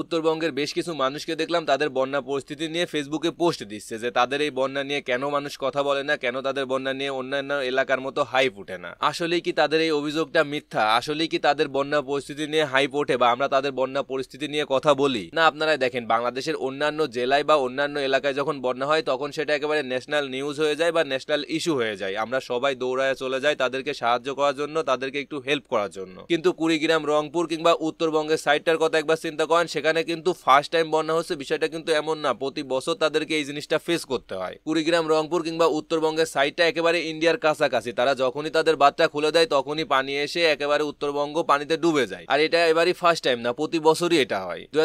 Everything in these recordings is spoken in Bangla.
উত্তরবঙ্গের বেশ কিছু মানুষকে দেখলাম তাদের বন্যা পরিস্থিতি নিয়ে ফেসবুকে পোস্ট দিচ্ছে যে তাদের এই বন্যা নিয়ে কেন মানুষ কথা বলে না কেন তাদের বন্যা নিয়ে অন্যান্য এলাকার মতো হাইপ ওঠে না আসলেই কি তাদের এই অভিযোগটা মিথ্যা আসলেই কি তাদের বন্যা পরিস্থিতি নিয়ে হাইপ ওঠে বা আমরা তাদের বন্যা পরিস্থিতি নিয়ে কথা বলি না আপনারাই দেখেন বাংলাদেশের অন্যান্য জেলায় বা অন্যান্য এলাকায় যখন বন্যা হয় তখন সেটা একেবারে ন্যাশনাল নিউজ হয়ে যায় বা ন্যাশনাল ইস্যু হয়ে যায় আমরা সবাই দৌড়ায় চলে যাই তাদেরকে সাহায্য করার জন্য তাদেরকে একটু হেল্প করার জন্য কিন্তু কুড়িগ্রাম রংপুর কিংবা উত্তরবঙ্গের সাইডটার কথা একবার চিন্তা করেন সেখানে কিন্তু ফার্স্ট টাইম বন্যা হচ্ছে বিষয়টা কিন্তু এমন না প্রতি বছর তাদেরকে এই জিনিসটা ফেস করতে হয় কুড়িগ্রাম রংপুর কিংবা উত্তরবঙ্গের সাইডটা একেবারে ইন্ডিয়ার কাছাকাছি তারা যখনই তাদের বাচ্চা খুলে দেয় তখনই পানি এসে একেবারে উত্তরবঙ্গ পানিতে ডুবে যায় আর এটা এবারই ফার্স্ট টাইম না প্রতি বছরই এটা হয় দু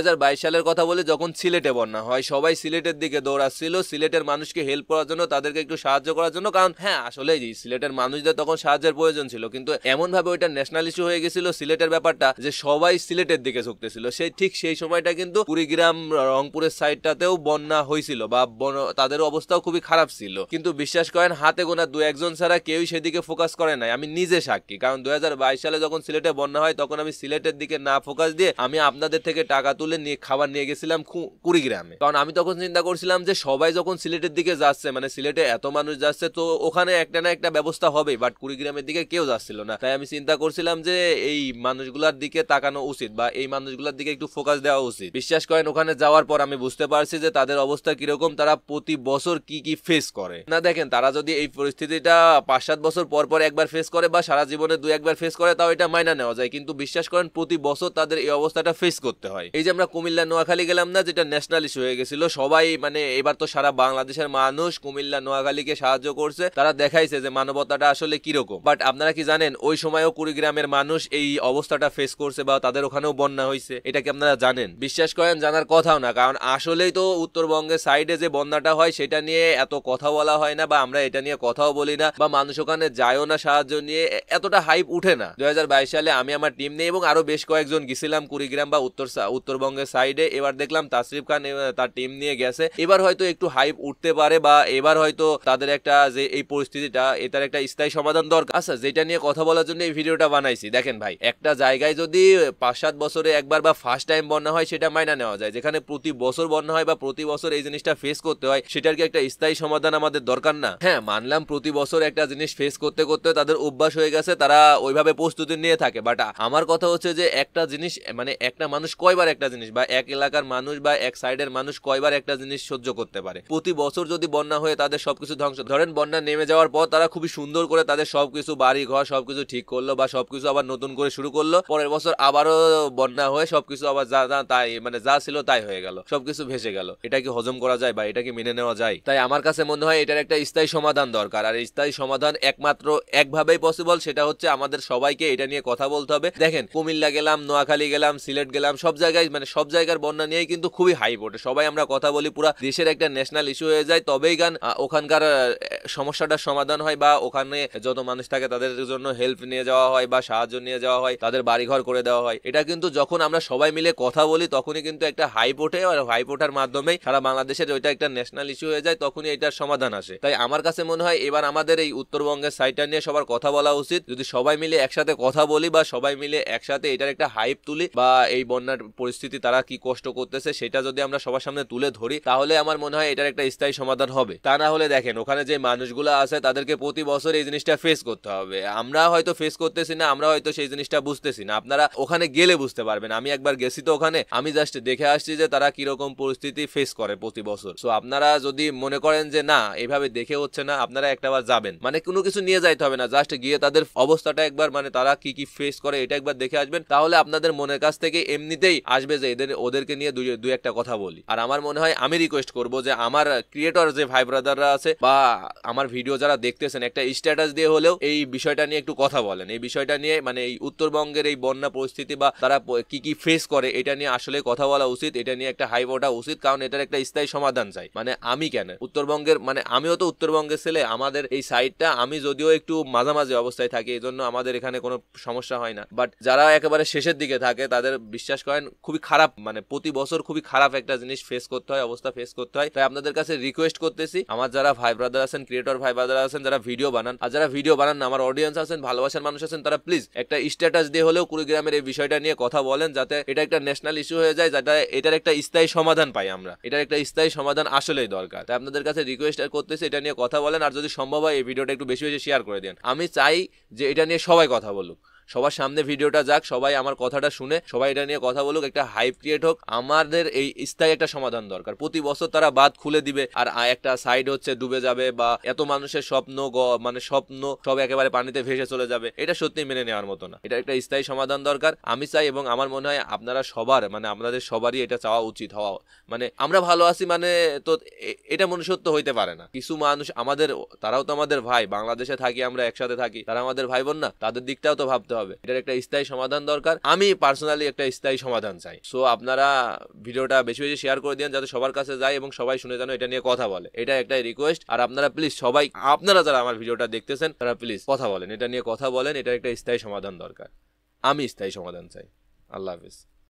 সালের কথা বলে যখন সিলেটে বন্যা হয় সবাই সিলেটের দিকে দৌড়াচ্ছিল সিলেটের মানুষকে হেল্প করার জন্য তাদেরকে একটু সাহায্য করার জন্য কারণ হ্যাঁ আসলে সিলেটের মানুষদের তখন সাহায্যের প্রয়োজন ছিল কিন্তু এমন ভাবে ওইটা ন্যাশনাল ইস্যু হয়ে গেছিল সিলেটের ব্যাপারটা যে সবাই সিলেটের দিকে ঝুঁকতেছিল সেই ঠিক সেই সময়টা কিন্তু কুড়িগ্রাম রংপুরের সাইডটাতেও বন্যা হয়েছিল বা তাদের অবস্থাও খুবই খারাপ ছিল কিন্তু বিশ্বাস করেন হাতে গোনা দু একজন ছাড়া কেউই সেদিকে ফোকাস করে নাই আমি নিজে সাক্ষী কারণ দু সালে যখন সিলেটে বন্যা হয় তখন আমি সিলেটের দিকে না ফোকাস দিয়ে আমি আপনাদের থেকে টাকা তুলে নিয়ে খাবার নিয়ে গেছিলাম কুড়িগ্রামে কারণ আমি তখন চিন্তা করছিলাম যে সবাই যখন সিলেটের দিকে যাচ্ছে মানে সিলেটে এত মানুষ যাচ্ছে তো ওখানে একটা না একটা ব্যবস্থা হবে বাট কুড়িগ্রামের দিকে কেউ যাচ্ছিল না তাই আমি চিন্তা করছিলাম যে এই মানুষগুলার দিকে তাকানো উচিত বা এই মানুষগুলার দিকে একটু ফোকাস দেওয়া যাওয়া উচিত বিশ্বাস করেন ওখানে যাওয়ার পর আমি বুঝতে পারছি যে তাদের অবস্থা কিরকম তারা প্রতি বছর কি কি ফেস করে না দেখেন তারা যদি এই পরিস্থিতিটা পাঁচ সাত বছর পর পর একবার ফেস করে বা সারা জীবনে দু একবার ফেস করে তাও এটা মাইনা নেওয়া যায় কিন্তু বিশ্বাস করেন প্রতি বছর তাদের এই অবস্থাটা ফেস করতে হয় এই যে আমরা কুমিল্লা নোয়াখালী গেলাম না যেটা ন্যাশনাল ইস্যু হয়ে গেছিল সবাই মানে এবার তো সারা বাংলাদেশের মানুষ কুমিল্লা নোয়াখালীকে সাহায্য করছে তারা দেখাইছে যে মানবতাটা আসলে কিরকম বাট আপনারা কি জানেন ওই সময়ও কুড়িগ্রামের মানুষ এই অবস্থাটা ফেস করছে বা তাদের ওখানেও বন্যা হয়েছে এটা কি আপনারা জানেন পারেন বিশ্বাস করেন জানার কথাও না কারণ আসলেই তো উত্তরবঙ্গের সাইডে যে বন্যাটা হয় সেটা নিয়ে এত কথা বলা হয় না বা আমরা এটা নিয়ে কথাও বলি না বা মানুষ ওখানে যায়ও না সাহায্য নিয়ে এতটা হাইপ উঠে না দু সালে আমি আমার টিম নিয়ে এবং আরো বেশ কয়েকজন গেছিলাম কুড়িগ্রাম বা উত্তর উত্তরবঙ্গের সাইডে এবার দেখলাম তাসরিফ খান তার টিম নিয়ে গেছে এবার হয়তো একটু হাইপ উঠতে পারে বা এবার হয়তো তাদের একটা যে এই পরিস্থিতিটা এটার একটা স্থায়ী সমাধান দরকার আচ্ছা যেটা নিয়ে কথা বলার জন্য এই ভিডিওটা বানাইছি দেখেন ভাই একটা জায়গায় যদি পাঁচ সাত বছরে একবার বা ফার্স্ট টাইম বন্যা হয় সেটা মাইনা নেওয়া যায় যেখানে প্রতি বছর বন্যা হয় বা প্রতি বছর এই জিনিসটা ফেস করতে হয় সেটার কি একটা স্থায়ী সমাধান আমাদের দরকার না হ্যাঁ মানলাম প্রতি বছর একটা জিনিস ফেস করতে করতে তাদের অভ্যাস হয়ে গেছে তারা ওইভাবে প্রস্তুতি নিয়ে থাকে বাট আমার কথা হচ্ছে যে একটা জিনিস মানে একটা মানুষ কয়বার একটা জিনিস বা এক এলাকার মানুষ বা এক সাইডের মানুষ কয়বার একটা জিনিস সহ্য করতে পারে প্রতি বছর যদি বন্যা হয়ে তাদের সবকিছু ধ্বংস ধরেন বন্যা নেমে যাওয়ার পর তারা খুবই সুন্দর করে তাদের সবকিছু বাড়ি ঘর সবকিছু ঠিক করলো বা সবকিছু আবার নতুন করে শুরু করলো পরের বছর আবারও বন্যা হয়ে সবকিছু আবার যা যা তাই মানে যা ছিল তাই হয়ে গেল সবকিছু ভেসে গেল এটা কি হজম করা যায় বা এটাকে মেনে নেওয়া যায় তাই আমার কাছে মনে হয় এটার একটা স্থায়ী সমাধান দরকার আর স্থায়ী সমাধান একমাত্র একভাবেই পসিবল সেটা হচ্ছে আমাদের সবাইকে এটা নিয়ে কথা বলতে হবে দেখেন কুমিল্লা গেলাম নোয়াখালী গেলাম সিলেট গেলাম সব জায়গায় মানে সব জায়গার বন্যা নিয়েই কিন্তু খুবই হাইপ ওঠে সবাই আমরা কথা বলি পুরা দেশের একটা ন্যাশনাল ইস্যু হয়ে যায় তবেই গান ওখানকার সমস্যাটার সমাধান হয় বা ওখানে যত মানুষ থাকে তাদের জন্য হেল্প নিয়ে যাওয়া হয় বা সাহায্য নিয়ে যাওয়া হয় তাদের বাড়িঘর করে দেওয়া হয় এটা কিন্তু যখন আমরা সবাই মিলে কথা বলি বলি তখনই কিন্তু একটা হাইপোর্টে আর হাইপ মাধ্যমে সারা বাংলাদেশের ওইটা একটা ন্যাশনাল ইস্যু হয়ে যায় তখনই এটার সমাধান আসে তাই আমার কাছে মনে হয় এবার আমাদের এই উত্তরবঙ্গের সাইটটা নিয়ে সবার কথা বলা উচিত যদি সবাই মিলে একসাথে কথা বলি বা সবাই মিলে একসাথে এটার একটা হাইপ তুলি বা এই বন্যার পরিস্থিতি তারা কি কষ্ট করতেছে সেটা যদি আমরা সবার সামনে তুলে ধরি তাহলে আমার মনে হয় এটার একটা স্থায়ী সমাধান হবে তা না হলে দেখেন ওখানে যে মানুষগুলো আছে তাদেরকে প্রতি বছর এই জিনিসটা ফেস করতে হবে আমরা হয়তো ফেস করতেছি না আমরা হয়তো সেই জিনিসটা বুঝতেছি না আপনারা ওখানে গেলে বুঝতে পারবেন আমি একবার গেছি তো ওখানে আমি জাস্ট দেখে আসছি যে তারা কিরকম পরিস্থিতি ফেস করে প্রতি বছর সো আপনারা যদি মনে করেন যে না এভাবে দেখে হচ্ছে না আপনারা একটাবার যাবেন মানে কোনো কিছু নিয়ে যাইতে হবে না জাস্ট গিয়ে তাদের অবস্থাটা একবার মানে তারা কি কি ফেস করে এটা একবার দেখে আসবেন তাহলে আপনাদের মনের কাছ থেকে এমনিতেই আসবে যে এদের ওদেরকে নিয়ে দুই দুই একটা কথা বলি আর আমার মনে হয় আমি রিকোয়েস্ট করব যে আমার ক্রিয়েটর যে ভাই ব্রাদাররা আছে বা আমার ভিডিও যারা দেখতেছেন একটা স্ট্যাটাস দিয়ে হলেও এই বিষয়টা নিয়ে একটু কথা বলেন এই বিষয়টা নিয়ে মানে এই উত্তরবঙ্গের এই বন্যা পরিস্থিতি বা তারা কি কি ফেস করে এটা নিয়ে নিয়ে আসলে কথা বলা উচিত এটা নিয়ে একটা হাইব ওঠা উচিত কারণ এটার একটা স্থায়ী সমাধান চাই মানে আমি কেন উত্তরবঙ্গের মানে আমিও তো উত্তরবঙ্গের ছেলে আমাদের এই সাইডটা আমি যদিও একটু মাঝামাঝি অবস্থায় থাকি এই জন্য আমাদের এখানে কোনো সমস্যা হয় না বাট যারা একেবারে শেষের দিকে থাকে তাদের বিশ্বাস করেন খুবই খারাপ মানে প্রতি বছর খুবই খারাপ একটা জিনিস ফেস করতে হয় অবস্থা ফেস করতে হয় তাই আপনাদের কাছে রিকোয়েস্ট করতেছি আমার যারা ভাই ব্রাদার আছেন ক্রিয়েটর ভাই ব্রাদার আছেন যারা ভিডিও বানান আর যারা ভিডিও বানান আমার অডিয়েন্স আছেন ভালোবাসার মানুষ আছেন তারা প্লিজ একটা স্ট্যাটাস দিয়ে হলেও কুড়িগ্রামের এই বিষয়টা নিয়ে কথা বলেন যাতে এটা একটা ন্যাশনাল ফাংশনাল ইস্যু হয়ে যায় যাতে এটার একটা স্থায়ী সমাধান পাই আমরা এটার একটা স্থায়ী সমাধান আসলেই দরকার তাই আপনাদের কাছে রিকোয়েস্ট আর করতেছি এটা নিয়ে কথা বলেন আর যদি সম্ভব হয় এই ভিডিওটা একটু বেশি বেশি শেয়ার করে দেন আমি চাই যে এটা নিয়ে সবাই কথা বলুক সবার সামনে ভিডিওটা যাক সবাই আমার কথাটা শুনে সবাই এটা নিয়ে কথা বলুক একটা হাইপ ক্রিয়েট হোক আমাদের এই স্থায়ী একটা সমাধান দরকার প্রতি বছর তারা বাদ খুলে দিবে আর একটা সাইড হচ্ছে ডুবে যাবে বা এত মানুষের স্বপ্ন মানে স্বপ্ন সব একেবারে পানিতে ভেসে চলে যাবে এটা সত্যি মেনে নেওয়ার মতো না এটা একটা স্থায়ী সমাধান দরকার আমি চাই এবং আমার মনে হয় আপনারা সবার মানে আপনাদের সবারই এটা চাওয়া উচিত হওয়া মানে আমরা ভালো আছি মানে তো এটা মনুষ্যত্ব হইতে পারে না কিছু মানুষ আমাদের তারাও তো আমাদের ভাই বাংলাদেশে থাকি আমরা একসাথে থাকি তারা আমাদের ভাই বোন না তাদের দিকটাও তো ভাবতে হবে এটার একটা স্থায়ী সমাধান দরকার আমি পার্সোনালি একটা স্থায়ী সমাধান চাই সো আপনারা ভিডিওটা বেশি বেশি শেয়ার করে দিন যাতে সবার কাছে যায় এবং সবাই শুনে যেন এটা নিয়ে কথা বলে এটা একটা রিকোয়েস্ট আর আপনারা প্লিজ সবাই আপনারা যারা আমার ভিডিওটা দেখতেছেন তারা প্লিজ কথা বলেন এটা নিয়ে কথা বলেন এটা একটা স্থায়ী সমাধান দরকার আমি স্থায়ী সমাধান চাই আল্লাহ হাফিজ